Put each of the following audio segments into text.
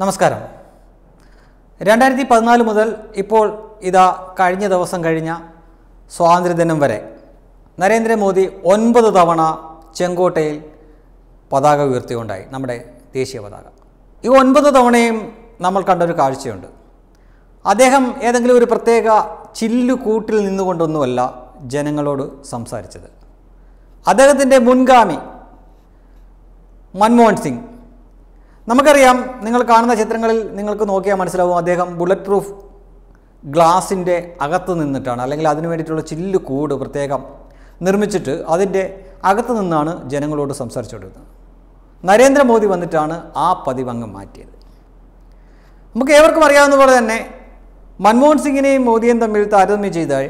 നമസ്കാരം രണ്ടായിരത്തി പതിനാല് മുതൽ ഇപ്പോൾ ഇതാ കഴിഞ്ഞ ദിവസം കഴിഞ്ഞ സ്വാതന്ത്ര്യദിനം വരെ നരേന്ദ്രമോദി ഒൻപത് തവണ ചെങ്കോട്ടയിൽ പതാക ഉയർത്തിയുണ്ടായി നമ്മുടെ ദേശീയ പതാക ഈ ഒൻപത് തവണയും നമ്മൾ കണ്ടൊരു കാഴ്ചയുണ്ട് അദ്ദേഹം ഏതെങ്കിലും ഒരു പ്രത്യേക ചില്ലുകൂട്ടിൽ നിന്നുകൊണ്ടൊന്നുമല്ല ജനങ്ങളോട് സംസാരിച്ചത് അദ്ദേഹത്തിൻ്റെ മുൻഗാമി മൻമോഹൻ സിംഗ് നമുക്കറിയാം നിങ്ങൾ കാണുന്ന ചിത്രങ്ങളിൽ നിങ്ങൾക്ക് നോക്കിയാൽ മനസ്സിലാവും അദ്ദേഹം ബുള്ളറ്റ് പ്രൂഫ് ഗ്ലാസിൻ്റെ അകത്ത് നിന്നിട്ടാണ് അല്ലെങ്കിൽ അതിനു വേണ്ടിയിട്ടുള്ള ചില്ല് കൂട് പ്രത്യേകം നിർമ്മിച്ചിട്ട് അതിൻ്റെ അകത്ത് നിന്നാണ് ജനങ്ങളോട് സംസാരിച്ചുകൊണ്ടിരുന്നത് നരേന്ദ്രമോദി വന്നിട്ടാണ് ആ പതിവങ്ങ് മാറ്റിയത് നമുക്ക് ഏവർക്കും അറിയാവുന്ന പോലെ തന്നെ മൻമോഹൻ സിംഗിനെയും മോദിയെയും തമ്മിൽ താരതമ്യം ചെയ്താൽ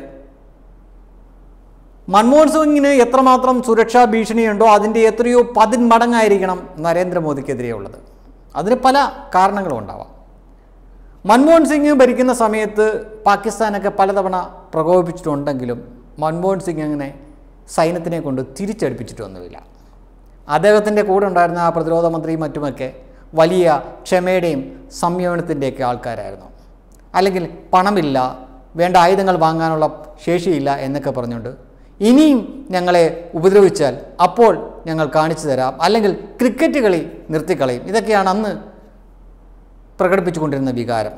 മൻമോഹൻ സിംഗിന് എത്രമാത്രം സുരക്ഷാ ഭീഷണിയുണ്ടോ അതിൻ്റെ എത്രയോ പതിന്മടങ്ങായിരിക്കണം നരേന്ദ്രമോദിക്കെതിരെയുള്ളത് അതിന് പല കാരണങ്ങളും ഉണ്ടാവാം മൻമോഹൻ സിംഗ് ഭരിക്കുന്ന സമയത്ത് പാകിസ്ഥാനൊക്കെ പലതവണ പ്രകോപിപ്പിച്ചിട്ടുണ്ടെങ്കിലും മൻമോഹൻ സിംഗ് അങ്ങനെ സൈന്യത്തിനെ കൊണ്ട് തിരിച്ചടിപ്പിച്ചിട്ടൊന്നുമില്ല അദ്ദേഹത്തിൻ്റെ കൂടെ ഉണ്ടായിരുന്ന ആ പ്രതിരോധ മന്ത്രിയും മറ്റുമൊക്കെ വലിയ ക്ഷമയുടെയും സംയമനത്തിൻ്റെയൊക്കെ ആൾക്കാരായിരുന്നു അല്ലെങ്കിൽ പണമില്ല വേണ്ട ആയുധങ്ങൾ വാങ്ങാനുള്ള ശേഷിയില്ല എന്നൊക്കെ പറഞ്ഞുകൊണ്ട് ഇനിയും ഞങ്ങളെ ഉപദ്രവിച്ചാൽ അപ്പോൾ ഞങ്ങൾ കാണിച്ചു തരാം അല്ലെങ്കിൽ ക്രിക്കറ്റ് കളി നിർത്തിക്കളയും ഇതൊക്കെയാണ് അന്ന് പ്രകടിപ്പിച്ചുകൊണ്ടിരുന്ന വികാരം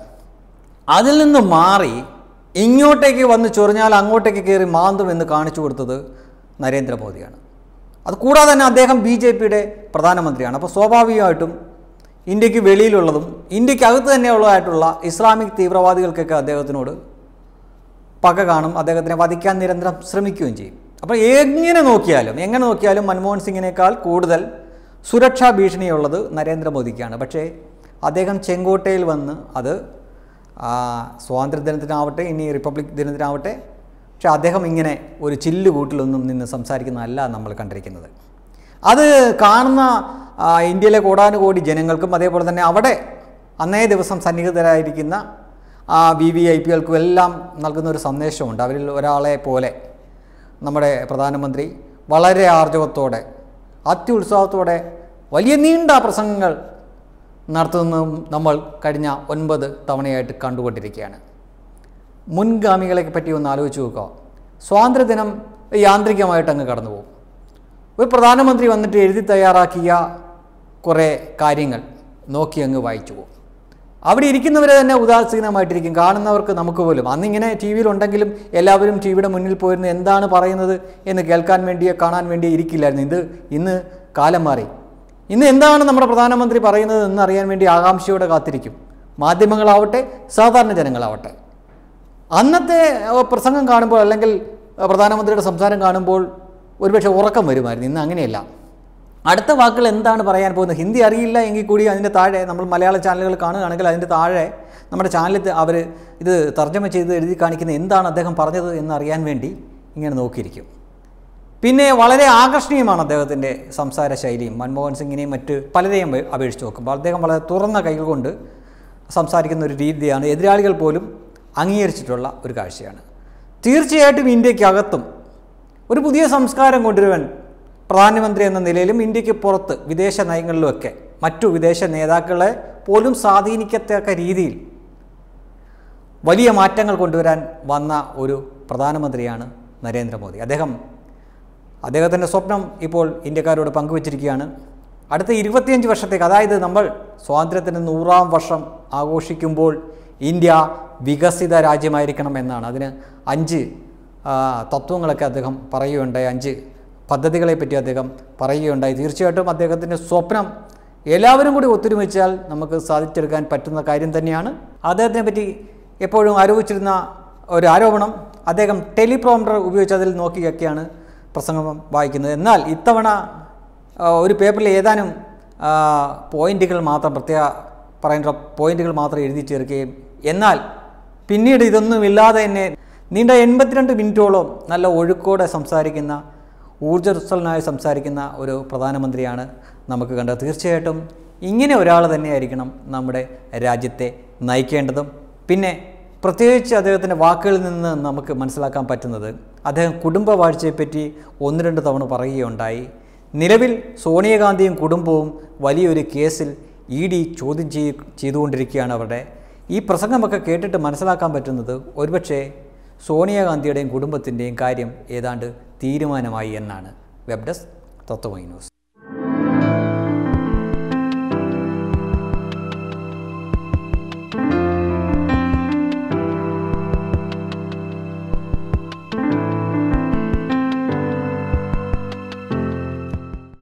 അതിൽ നിന്ന് മാറി ഇങ്ങോട്ടേക്ക് വന്ന് ചൊറിഞ്ഞാൽ അങ്ങോട്ടേക്ക് കയറി മാന്തും എന്ന് കാണിച്ചു കൊടുത്തത് നരേന്ദ്രമോദിയാണ് അത് കൂടാതെ തന്നെ അദ്ദേഹം ബി ജെ പിയുടെ പ്രധാനമന്ത്രിയാണ് അപ്പോൾ സ്വാഭാവികമായിട്ടും ഇന്ത്യക്ക് വെളിയിലുള്ളതും ഇന്ത്യക്കകത്ത് തന്നെയുള്ളതായിട്ടുള്ള ഇസ്ലാമിക് തീവ്രവാദികൾക്കൊക്കെ അദ്ദേഹത്തിനോട് പക കാണും അദ്ദേഹത്തിനെ വധിക്കാൻ നിരന്തരം ശ്രമിക്കുകയും ചെയ്യും അപ്പോൾ എങ്ങനെ നോക്കിയാലും എങ്ങനെ നോക്കിയാലും മൻമോഹൻ സിംഗിനേക്കാൾ കൂടുതൽ സുരക്ഷാ ഭീഷണിയുള്ളത് നരേന്ദ്രമോദിക്കാണ് പക്ഷേ അദ്ദേഹം ചെങ്കോട്ടയിൽ വന്ന് അത് സ്വാതന്ത്ര്യദിനത്തിനാവട്ടെ ഇനി റിപ്പബ്ലിക് ദിനത്തിനാവട്ടെ പക്ഷേ അദ്ദേഹം ഇങ്ങനെ ഒരു ചില്ലുകൂട്ടിലൊന്നും നിന്ന് സംസാരിക്കുന്നതല്ല നമ്മൾ കണ്ടിരിക്കുന്നത് അത് കാണുന്ന ഇന്ത്യയിലെ കോടാനുകോടി ജനങ്ങൾക്കും അതേപോലെ തന്നെ അവിടെ അന്നേ ദിവസം സന്നിഹിതരായിരിക്കുന്ന വി വി ഐ പി എൽക്കും എല്ലാം നൽകുന്ന ഒരു സന്ദേശമുണ്ട് അവരിൽ ഒരാളെ പോലെ നമ്മുടെ പ്രധാനമന്ത്രി വളരെ ആർജവത്തോടെ അത്യുത്സാഹത്തോടെ വലിയ നീണ്ട പ്രസംഗങ്ങൾ നടത്തുന്നതും നമ്മൾ കഴിഞ്ഞ ഒൻപത് തവണയായിട്ട് കണ്ടുകൊണ്ടിരിക്കുകയാണ് മുൻഗാമികളെ പറ്റി ഒന്ന് ആലോചിച്ച് നോക്കുക സ്വാതന്ത്ര്യദിനം യാന്ത്രികമായിട്ട് അങ്ങ് കടന്നു പോകും ഒരു പ്രധാനമന്ത്രി വന്നിട്ട് എഴുതി തയ്യാറാക്കിയ കുറേ കാര്യങ്ങൾ നോക്കി അങ്ങ് വായിച്ചു പോകും അവിടെ ഇരിക്കുന്നവരെ തന്നെ ഉദാസീനമായിട്ടിരിക്കും കാണുന്നവർക്ക് നമുക്ക് പോലും അന്നിങ്ങനെ ടി വിയിലുണ്ടെങ്കിലും എല്ലാവരും ടി വിയുടെ മുന്നിൽ പോയിരുന്നു എന്താണ് പറയുന്നത് എന്ന് കേൾക്കാൻ വേണ്ടിയോ കാണാൻ വേണ്ടിയോ ഇരിക്കില്ലായിരുന്നു ഇത് ഇന്ന് കാലം മാറി ഇന്ന് എന്താണ് നമ്മുടെ പ്രധാനമന്ത്രി പറയുന്നത് എന്ന് അറിയാൻ വേണ്ടി ആകാംക്ഷയോടെ കാത്തിരിക്കും മാധ്യമങ്ങളാവട്ടെ സാധാരണ ജനങ്ങളാവട്ടെ അന്നത്തെ പ്രസംഗം കാണുമ്പോൾ അല്ലെങ്കിൽ പ്രധാനമന്ത്രിയുടെ സംസാരം കാണുമ്പോൾ ഒരുപക്ഷെ ഉറക്കം വരുമായിരുന്നു ഇന്ന് അങ്ങനെയല്ല അടുത്ത വാക്കുകൾ എന്താണ് പറയാൻ പോകുന്നത് ഹിന്ദി അറിയില്ല എങ്കിൽ കൂടി അതിൻ്റെ താഴെ നമ്മൾ മലയാള ചാനലുകൾ കാണുകയാണെങ്കിൽ അതിൻ്റെ താഴെ നമ്മുടെ ചാനലിൽ അവർ ഇത് തർജ്ജമ ചെയ്ത് എഴുതി കാണിക്കുന്ന എന്താണ് അദ്ദേഹം പറഞ്ഞത് എന്നറിയാൻ വേണ്ടി ഇങ്ങനെ നോക്കിയിരിക്കും പിന്നെ വളരെ ആകർഷണീയമാണ് അദ്ദേഹത്തിൻ്റെ സംസാര ശൈലിയും മൻമോഹൻ സിംഗിനെയും മറ്റ് പലരെയും അപേക്ഷിച്ച് നോക്കുമ്പോൾ അദ്ദേഹം വളരെ തുറന്ന കൈകൾ കൊണ്ട് സംസാരിക്കുന്ന ഒരു രീതിയാണ് എതിരാളികൾ പോലും അംഗീകരിച്ചിട്ടുള്ള ഒരു കാഴ്ചയാണ് തീർച്ചയായിട്ടും ഇന്ത്യക്കകത്തും ഒരു പുതിയ സംസ്കാരം കൊണ്ടുവരുവാൻ പ്രധാനമന്ത്രി എന്ന നിലയിലും ഇന്ത്യക്ക് പുറത്ത് വിദേശ നയങ്ങളിലുമൊക്കെ മറ്റു വിദേശ നേതാക്കളെ പോലും സ്വാധീനിക്കത്തക്ക രീതിയിൽ വലിയ മാറ്റങ്ങൾ കൊണ്ടുവരാൻ വന്ന ഒരു പ്രധാനമന്ത്രിയാണ് നരേന്ദ്രമോദി അദ്ദേഹം അദ്ദേഹത്തിൻ്റെ സ്വപ്നം ഇപ്പോൾ ഇന്ത്യക്കാരോട് പങ്കുവച്ചിരിക്കുകയാണ് അടുത്ത ഇരുപത്തിയഞ്ച് വർഷത്തേക്ക് അതായത് നമ്മൾ സ്വാതന്ത്ര്യത്തിൻ്റെ നൂറാം വർഷം ആഘോഷിക്കുമ്പോൾ ഇന്ത്യ വികസിത രാജ്യമായിരിക്കണം എന്നാണ് അതിന് അഞ്ച് തത്വങ്ങളൊക്കെ അദ്ദേഹം പറയുകയുണ്ടായി അഞ്ച് പദ്ധതികളെപ്പറ്റി അദ്ദേഹം പറയുകയുണ്ടായി തീർച്ചയായിട്ടും അദ്ദേഹത്തിൻ്റെ സ്വപ്നം എല്ലാവരും കൂടി ഒത്തൊരുമിച്ചാൽ നമുക്ക് സാധിച്ചെടുക്കാൻ പറ്റുന്ന കാര്യം തന്നെയാണ് അദ്ദേഹത്തിനെ പറ്റി എപ്പോഴും ആരോപിച്ചിരുന്ന ഒരു ആരോപണം അദ്ദേഹം ടെലിപ്രോംഡർ ഉപയോഗിച്ച് അതിൽ നോക്കിയൊക്കെയാണ് പ്രസംഗം വായിക്കുന്നത് എന്നാൽ ഇത്തവണ ഒരു പേപ്പറിൽ ഏതാനും പോയിന്റുകൾ മാത്രം പ്രത്യേക പറയേണ്ട പോയിന്റുകൾ മാത്രം എഴുതി ചേർക്കുകയും എന്നാൽ പിന്നീട് ഇതൊന്നുമില്ലാതെ തന്നെ നീണ്ട എൺപത്തിരണ്ട് മിനിറ്റോളം നല്ല ഒഴുക്കോടെ സംസാരിക്കുന്ന ഊർജ്ജസ്വലനായി സംസാരിക്കുന്ന ഒരു പ്രധാനമന്ത്രിയാണ് നമുക്ക് കണ്ടത് തീർച്ചയായിട്ടും ഇങ്ങനെ ഒരാൾ തന്നെയായിരിക്കണം നമ്മുടെ രാജ്യത്തെ നയിക്കേണ്ടതും പിന്നെ പ്രത്യേകിച്ച് അദ്ദേഹത്തിൻ്റെ വാക്കുകളിൽ നിന്ന് നമുക്ക് മനസ്സിലാക്കാൻ പറ്റുന്നത് അദ്ദേഹം കുടുംബ വാഴ്ചയെപ്പറ്റി ഒന്ന് രണ്ട് തവണ പറയുകയുണ്ടായി നിലവിൽ സോണിയാഗാന്ധിയും കുടുംബവും വലിയൊരു കേസിൽ ഇ ഡി ചോദ്യം ചെയ് ചെയ്തുകൊണ്ടിരിക്കുകയാണ് അവരുടെ ഈ പ്രസംഗമൊക്കെ കേട്ടിട്ട് മനസ്സിലാക്കാൻ പറ്റുന്നത് ഒരുപക്ഷേ സോണിയാഗാന്ധിയുടെയും കുടുംബത്തിൻ്റെയും കാര്യം ഏതാണ്ട് തീരുമാനമായി എന്നാണ് വെബ് ഡെസ്ക് തത്വമൈ ന്യൂസ്